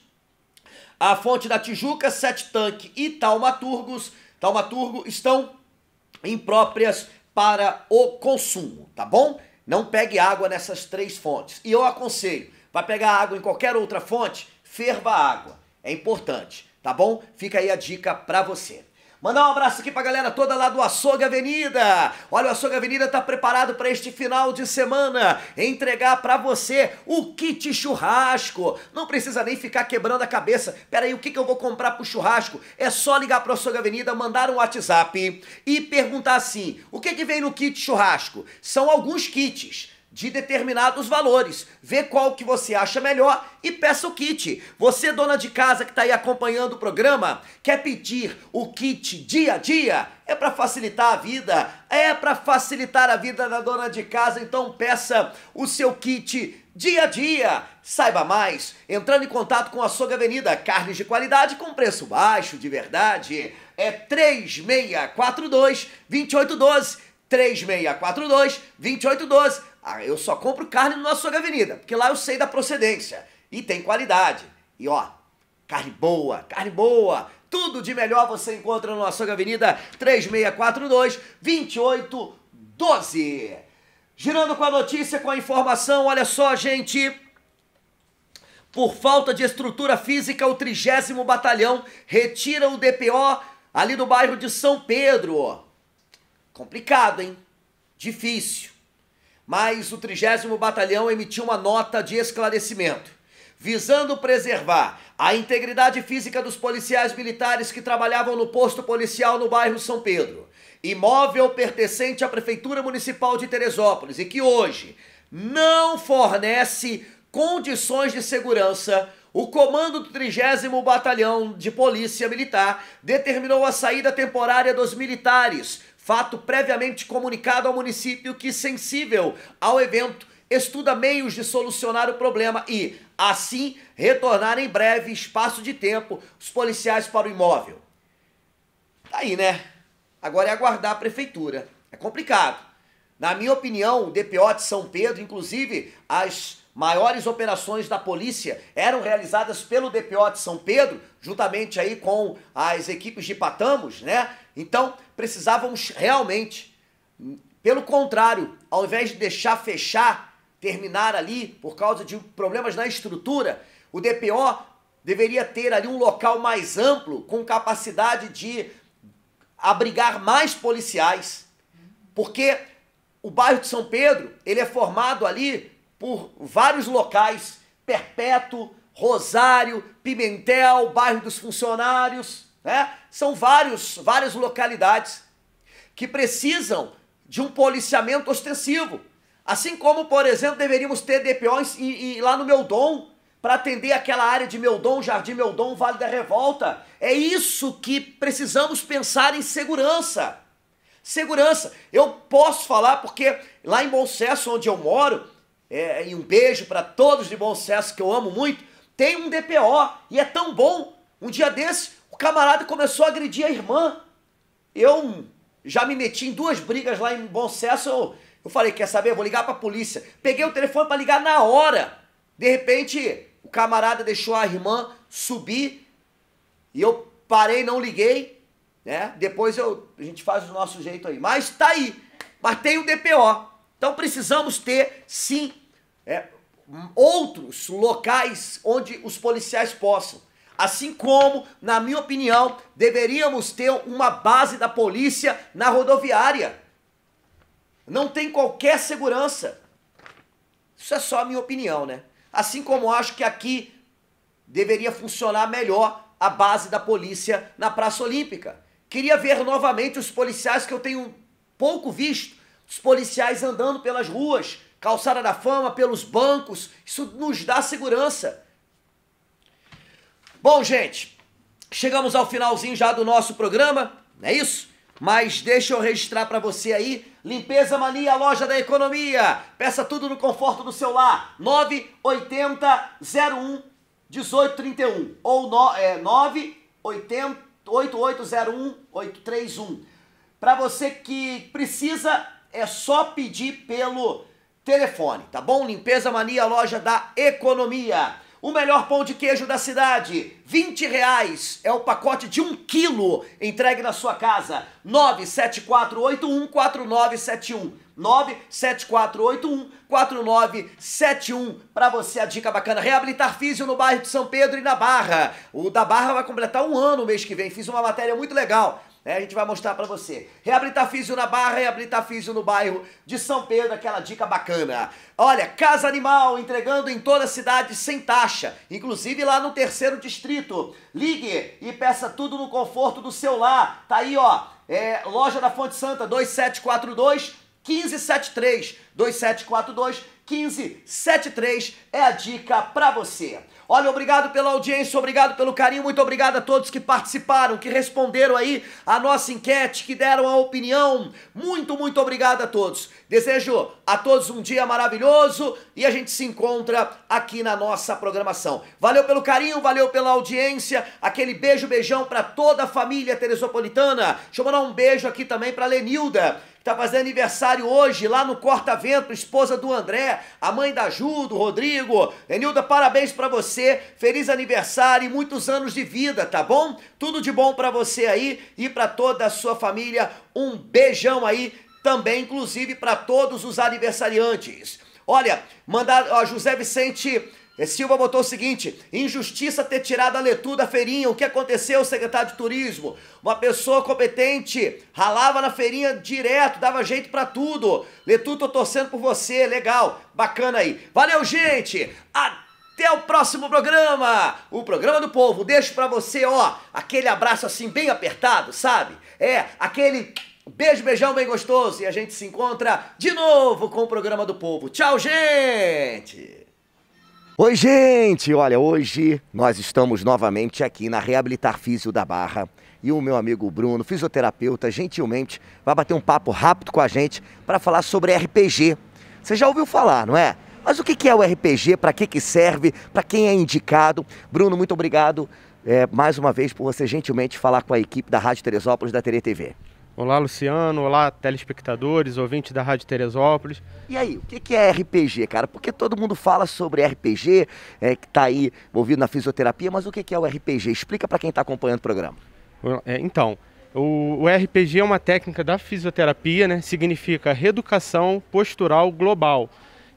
a fonte da Tijuca, Sete Tanque e Taumaturgos, talmaturgo estão impróprias para o consumo, tá bom? Não pegue água nessas três fontes. E eu aconselho, vai pegar água em qualquer outra fonte, ferva a água. É importante, tá bom? Fica aí a dica para você. Mandar um abraço aqui pra galera toda lá do Açougue Avenida. Olha, o Açougue Avenida tá preparado para este final de semana entregar para você o kit churrasco. Não precisa nem ficar quebrando a cabeça. Pera aí, o que, que eu vou comprar pro churrasco? É só ligar pro Açougue Avenida, mandar um WhatsApp e perguntar assim: o que, que vem no kit churrasco? São alguns kits de determinados valores. Vê qual que você acha melhor e peça o kit. Você, dona de casa que está aí acompanhando o programa, quer pedir o kit dia a dia? É para facilitar a vida, é para facilitar a vida da dona de casa, então peça o seu kit dia a dia. Saiba mais entrando em contato com a Soga Avenida, carnes de qualidade com preço baixo, de verdade. É 3642 2812 3642 2812 ah, eu só compro carne no açougue Avenida, porque lá eu sei da procedência e tem qualidade. E ó, carne boa, carne boa. Tudo de melhor você encontra no açougue Avenida 3642 2812. Girando com a notícia, com a informação, olha só, gente. Por falta de estrutura física, o 30 Batalhão retira o DPO ali do bairro de São Pedro. Complicado, hein? Difícil mas o 30 Batalhão emitiu uma nota de esclarecimento, visando preservar a integridade física dos policiais militares que trabalhavam no posto policial no bairro São Pedro, imóvel pertencente à Prefeitura Municipal de Teresópolis e que hoje não fornece condições de segurança. O comando do 30 Batalhão de Polícia Militar determinou a saída temporária dos militares Fato previamente comunicado ao município que, sensível ao evento, estuda meios de solucionar o problema e, assim, retornar em breve espaço de tempo os policiais para o imóvel. Tá aí, né? Agora é aguardar a prefeitura. É complicado. Na minha opinião, o DPO de São Pedro, inclusive, as maiores operações da polícia eram realizadas pelo DPO de São Pedro, juntamente aí com as equipes de Patamos, né? Então, precisávamos realmente. Pelo contrário, ao invés de deixar fechar, terminar ali por causa de problemas na estrutura, o DPO deveria ter ali um local mais amplo, com capacidade de abrigar mais policiais. Porque o bairro de São Pedro, ele é formado ali por vários locais, Perpétuo, Rosário, Pimentel, bairro dos funcionários, né? São vários, várias localidades que precisam de um policiamento ostensivo. Assim como, por exemplo, deveríamos ter DPOs e, e lá no meu para atender aquela área de Meudon, Jardim Meudon, Vale da Revolta. É isso que precisamos pensar em segurança. Segurança. Eu posso falar porque lá em Bom Sucesso, onde eu moro, é, e um beijo para todos de Bom Sucesso que eu amo muito, tem um DPO e é tão bom. Um dia desse, camarada começou a agredir a irmã. Eu já me meti em duas brigas lá em Bom Sucesso. Eu, eu falei, quer saber? Eu vou ligar para a polícia. Peguei o telefone para ligar na hora. De repente, o camarada deixou a irmã subir e eu parei, não liguei. Né? Depois eu, a gente faz o nosso jeito aí. Mas tá aí. Mas tem o DPO. Então precisamos ter, sim, é, outros locais onde os policiais possam. Assim como, na minha opinião, deveríamos ter uma base da polícia na rodoviária. Não tem qualquer segurança. Isso é só a minha opinião, né? Assim como acho que aqui deveria funcionar melhor a base da polícia na Praça Olímpica. Queria ver novamente os policiais que eu tenho pouco visto, os policiais andando pelas ruas, calçada da fama, pelos bancos. Isso nos dá segurança. Bom, gente, chegamos ao finalzinho já do nosso programa, não é isso? Mas deixa eu registrar para você aí, Limpeza Mania, loja da economia. Peça tudo no conforto do seu lar. 980 01 1831 ou no, é, 8801 831. Para você que precisa, é só pedir pelo telefone, tá bom? Limpeza Mania, loja da economia. O melhor pão de queijo da cidade, 20 reais. É o pacote de um quilo entregue na sua casa. 974814971. 974814971 para você a dica bacana. Reabilitar físio no bairro de São Pedro e na Barra. O da Barra vai completar um ano mês que vem. Fiz uma matéria muito legal né? A gente vai mostrar para você. Reabilitar Físio na Barra, Reabilitar Físio no bairro de São Pedro, aquela dica bacana. Olha, Casa Animal entregando em toda a cidade sem taxa, inclusive lá no terceiro distrito. Ligue e peça tudo no conforto do seu lar. Tá aí, ó, é, loja da Fonte Santa 2742 1573 2742 1573 é a dica para você. Olha, obrigado pela audiência, obrigado pelo carinho, muito obrigado a todos que participaram, que responderam aí a nossa enquete, que deram a opinião. Muito, muito obrigado a todos. Desejo a todos um dia maravilhoso e a gente se encontra aqui na nossa programação. Valeu pelo carinho, valeu pela audiência. Aquele beijo, beijão para toda a família teresopolitana. Deixa eu mandar um beijo aqui também para Lenilda está fazendo aniversário hoje lá no Corta Vento, esposa do André, a mãe da Ju, do Rodrigo. Enilda, parabéns para você, feliz aniversário e muitos anos de vida, tá bom? Tudo de bom para você aí e para toda a sua família. Um beijão aí também, inclusive para todos os aniversariantes. Olha, mandar, ó, José Vicente e Silva botou o seguinte: injustiça ter tirado a Letu da feirinha. O que aconteceu, secretário de turismo? Uma pessoa competente ralava na feirinha direto, dava jeito para tudo. Letu, tô torcendo por você. Legal, bacana aí. Valeu, gente. Até o próximo programa. O programa do povo. Deixo para você, ó, aquele abraço assim bem apertado, sabe? É, aquele Beijo, beijão bem gostoso e a gente se encontra de novo com o programa do povo. Tchau, gente! Oi, gente! Olha, hoje nós estamos novamente aqui na Reabilitar Físio da Barra e o meu amigo Bruno, fisioterapeuta, gentilmente vai bater um papo rápido com a gente para falar sobre RPG. Você já ouviu falar, não é? Mas o que é o RPG? Para que, que serve? Para quem é indicado? Bruno, muito obrigado é, mais uma vez por você gentilmente falar com a equipe da Rádio Teresópolis da Tere TV. Olá, Luciano. Olá, telespectadores, ouvintes da Rádio Teresópolis. E aí, o que é RPG, cara? Porque todo mundo fala sobre RPG, é, que está aí envolvido na fisioterapia, mas o que é o RPG? Explica para quem está acompanhando o programa. É, então, o, RPG é uma técnica da fisioterapia, né? Significa reeducação postural global.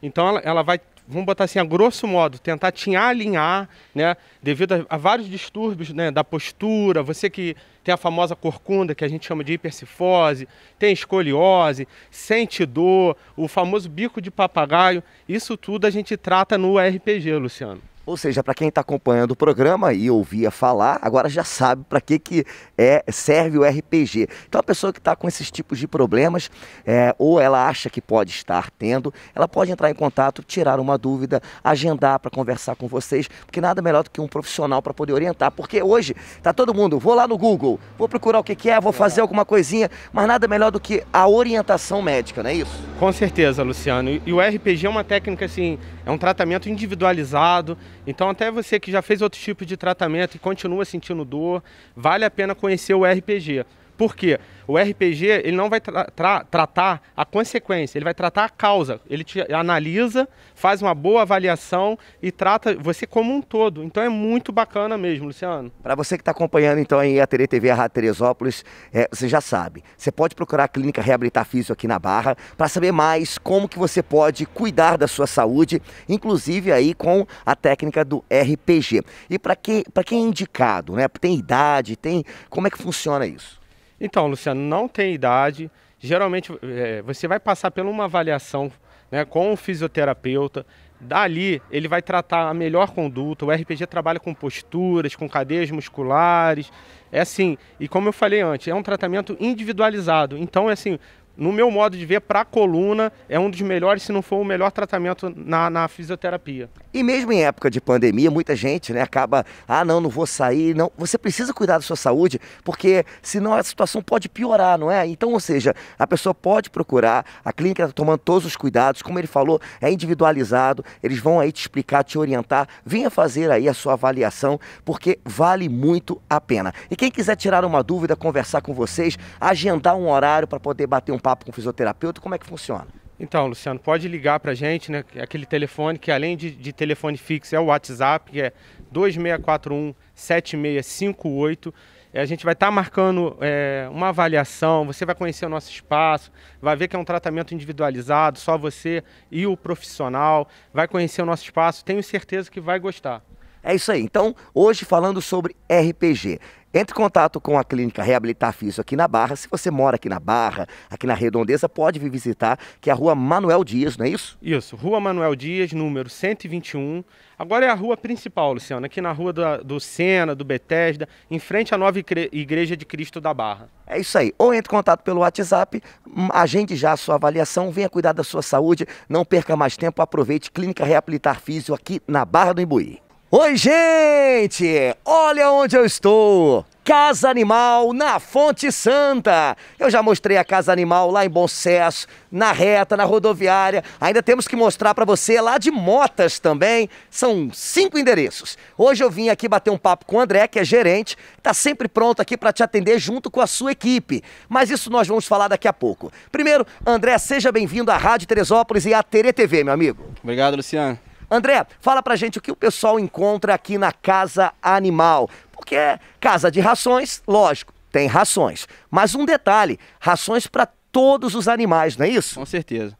Então, ela, ela vai vamos botar assim, a grosso modo, tentar alinhar, alinhar, né? Devido a, a, vários distúrbios né, da postura, você que tem a famosa corcunda, que a gente chama de hipercifose, tem escoliose, sente dor, o famoso bico de papagaio, isso tudo a gente trata no RPG, Luciano. Ou seja, para quem está acompanhando o programa e ouvia falar, agora já sabe para que, que é, serve o RPG. Então, a pessoa que está com esses tipos de problemas, é, ou ela acha que pode estar tendo, ela pode entrar em contato, tirar uma dúvida, agendar para conversar com vocês, porque nada melhor do que um profissional para poder orientar. Porque hoje está todo mundo, vou lá no Google, vou procurar o que, que é, vou fazer é. alguma coisinha, mas nada melhor do que a orientação médica, não é isso? Com certeza, Luciano. E o RPG é uma técnica, assim, é um tratamento individualizado então, até você que já fez outro tipo de tratamento e continua sentindo dor, vale a pena conhecer o RPG. Por quê? O RPG ele não vai tra tra tratar a consequência, ele vai tratar a causa. Ele te analisa, faz uma boa avaliação e trata você como um todo. Então é muito bacana mesmo, Luciano. Para você que está acompanhando então aí a Tere TV, a Rádio Teresópolis, é, você já sabe. Você pode procurar a Clínica Reabilitar Físico aqui na Barra para saber mais como que você pode cuidar da sua saúde, inclusive aí com a técnica do RPG. E para quem, quem é indicado, né? Tem idade, tem. Como é que funciona isso? Então, Luciano, não tem idade. Geralmente é, você vai passar por uma avaliação né, com o fisioterapeuta. Dali ele vai tratar a melhor conduta. O RPG trabalha com posturas, com cadeias musculares. É assim, e como eu falei antes, é um tratamento individualizado. Então, é assim, no meu modo de ver, para a coluna, é um dos melhores, se não for o melhor tratamento na, na, fisioterapia. E mesmo em época de pandemia, muita gente né, acaba, ah, não, não vou sair. não. Você precisa cuidar da sua saúde, porque senão a situação pode piorar, não é? Então, ou seja, a pessoa pode procurar, a clínica está tomando todos os cuidados, como ele falou, é individualizado, eles vão aí te explicar, te orientar, venha fazer aí a sua avaliação, porque vale muito a pena. E quem quiser tirar uma dúvida, conversar com vocês, agendar um horário para poder bater um papo, papo com o fisioterapeuta? Como é que funciona? Então, Luciano, pode ligar para a gente, né? É aquele telefone que além de, de, telefone fixo é o WhatsApp, que é 2641 7658. É, a gente vai estar tá marcando é, uma avaliação, você vai conhecer o nosso espaço, vai ver que é um tratamento individualizado, só você e o profissional, vai conhecer o nosso espaço, tenho certeza que vai gostar. É isso aí. Então, hoje falando sobre RPG. Entre em contato com a clínica Reabilitar Físio aqui na Barra. Se você mora aqui na Barra, aqui na Redondeza, pode vir visitar, que é a Rua Manuel Dias, não é isso? Isso, Rua Manuel Dias, número 121. Agora é a rua principal, Luciano, aqui na Rua do Sena, do Betesda, em frente à nova Igreja de Cristo da Barra. É isso aí. Ou entre em contato pelo WhatsApp, hum, agende já a sua avaliação, venha cuidar da sua saúde, não perca mais tempo, aproveite Clínica Reabilitar Físio aqui na Barra do Imbuí. Oi, gente! Olha onde eu estou! Casa Animal na Fonte Santa. Eu já mostrei a Casa Animal lá em Bom Sucesso, na reta, na rodoviária. Ainda temos que mostrar para você lá de Motas também. São cinco endereços. Hoje eu vim aqui bater um papo com o André, que é gerente, está sempre pronto aqui para te atender junto com a sua equipe. Mas isso nós vamos falar daqui a pouco. Primeiro, André, seja bem-vindo à Rádio Teresópolis e à Tere TV, meu amigo. Obrigado, Luciano. André, fala pra gente o que o pessoal encontra aqui na Casa Animal. Porque é casa de rações, lógico, tem rações. Mas um detalhe, rações para todos os animais, não é isso? Com certeza.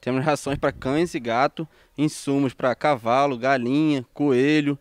Temos rações para cães e gato, insumos para cavalo, galinha, coelho.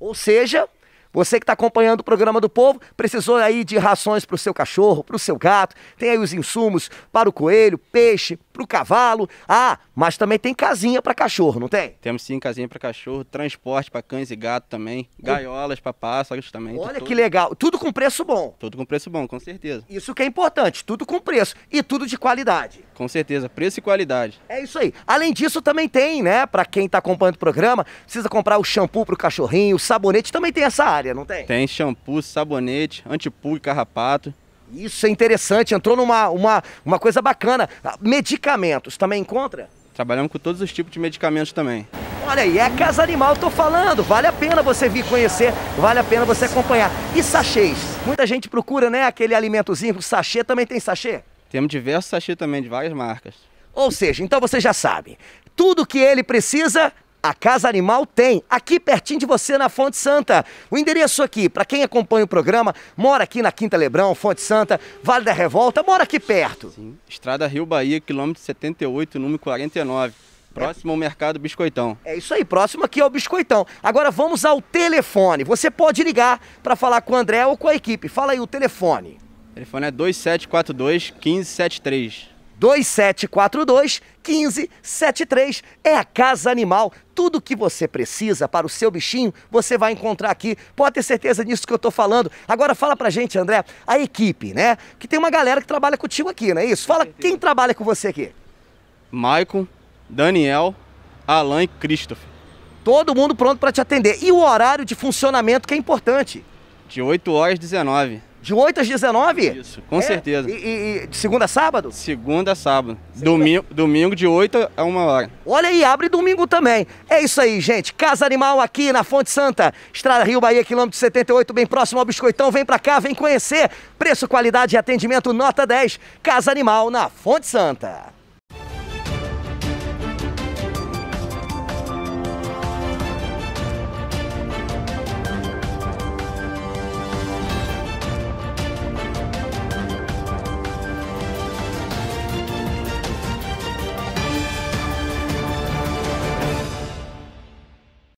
Ou seja, você que está acompanhando o programa do povo, precisou aí de rações para o seu cachorro, para o seu gato, tem aí os insumos para o coelho, peixe, para o cavalo. Ah, mas também tem casinha para cachorro, não tem? Temos sim casinha para cachorro, transporte para cães e gato também, gaiolas para pássaros também. Olha tudo. que legal, tudo com preço bom. Tudo com preço bom, com certeza. Isso que é importante, tudo com preço e tudo de qualidade. Com certeza, preço e qualidade. É isso aí. Além disso, também tem, né, para quem está acompanhando o programa, precisa comprar o shampoo para o cachorrinho, o sabonete, também tem essa área não tem? Tem shampoo, sabonete, antipulga e carrapato. Isso é interessante, entrou numa uma, uma coisa bacana. Ah, medicamentos também encontra? Trabalhamos com todos os tipos de medicamentos também. Olha aí, é Casa Animal, tô falando. Vale a pena você vir conhecer, vale a pena você acompanhar. E sachês? Muita gente procura, né, aquele alimentozinho. Sachê também tem sachê? Temos diversos sachês também, de várias marcas. Ou seja, então você já sabe, tudo que ele precisa a Casa Animal tem, aqui pertinho de você, na Fonte Santa. O endereço aqui, para quem acompanha o programa, mora aqui na Quinta Lebrão, Fonte Santa, Vale da Revolta, mora aqui perto. Sim. Estrada Rio Bahia, quilômetro 78, número 49. Próximo ao Mercado Biscoitão. É isso aí, próximo aqui ao Biscoitão. Agora vamos ao telefone. Você pode ligar para falar com o André ou com a equipe. Fala aí o telefone. O telefone é 2742 1573. 2742 1573 é a Casa Animal. Tudo que você precisa para o seu bichinho, você vai encontrar aqui. Pode ter certeza disso que eu estou falando. Agora fala pra gente, André, a equipe, né? Que tem uma galera que trabalha contigo aqui, não é isso? Fala quem trabalha com você aqui. Maicon, Daniel, Alan e Christopher. Todo mundo pronto para te atender. E o horário de funcionamento que é importante? De 8 horas às 19 de 8 às 19? Isso, com é? certeza. E, e, de segunda a sábado? Segunda a sábado. Segunda. Domingo, domingo de 8 a 1 hora. Olha aí, abre domingo também. É isso aí, gente. Casa Animal aqui na Fonte Santa. Estrada Rio Bahia, quilômetro 78, bem próximo ao Biscoitão. Vem pra cá, vem conhecer. Preço, qualidade e atendimento nota 10. Casa Animal na Fonte Santa.